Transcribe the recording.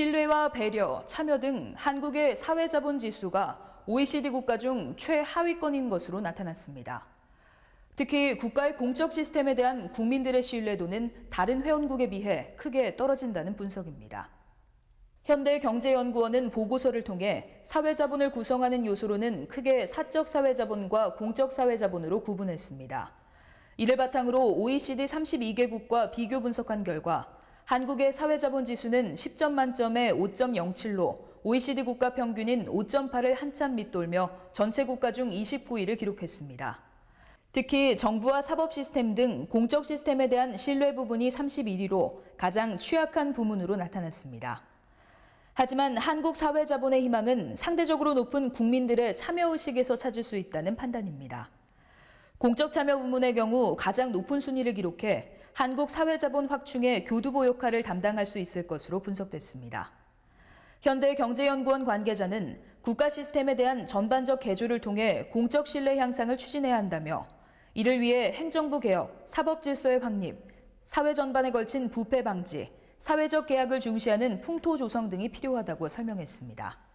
신뢰와 배려, 참여 등 한국의 사회자본 지수가 OECD 국가 중 최하위권인 것으로 나타났습니다. 특히 국가의 공적 시스템에 대한 국민들의 신뢰도는 다른 회원국에 비해 크게 떨어진다는 분석입니다. 현대경제연구원은 보고서를 통해 사회자본을 구성하는 요소로는 크게 사적 사회자본과 공적 사회자본으로 구분했습니다. 이를 바탕으로 OECD 32개국과 비교 분석한 결과 한국의 사회자본 지수는 10점 만점에 5.07로 OECD 국가 평균인 5.8을 한참 밑돌며 전체 국가 중 29위를 기록했습니다. 특히 정부와 사법 시스템 등 공적 시스템에 대한 신뢰 부분이 31위로 가장 취약한 부문으로 나타났습니다. 하지만 한국 사회 자본의 희망은 상대적으로 높은 국민들의 참여 의식에서 찾을 수 있다는 판단입니다. 공적 참여 부문의 경우 가장 높은 순위를 기록해 한국 사회자본 확충의 교두보 역할을 담당할 수 있을 것으로 분석됐습니다. 현대경제연구원 관계자는 국가 시스템에 대한 전반적 개조를 통해 공적 신뢰 향상을 추진해야 한다며 이를 위해 행정부 개혁, 사법 질서의 확립, 사회 전반에 걸친 부패 방지, 사회적 계약을 중시하는 풍토 조성 등이 필요하다고 설명했습니다.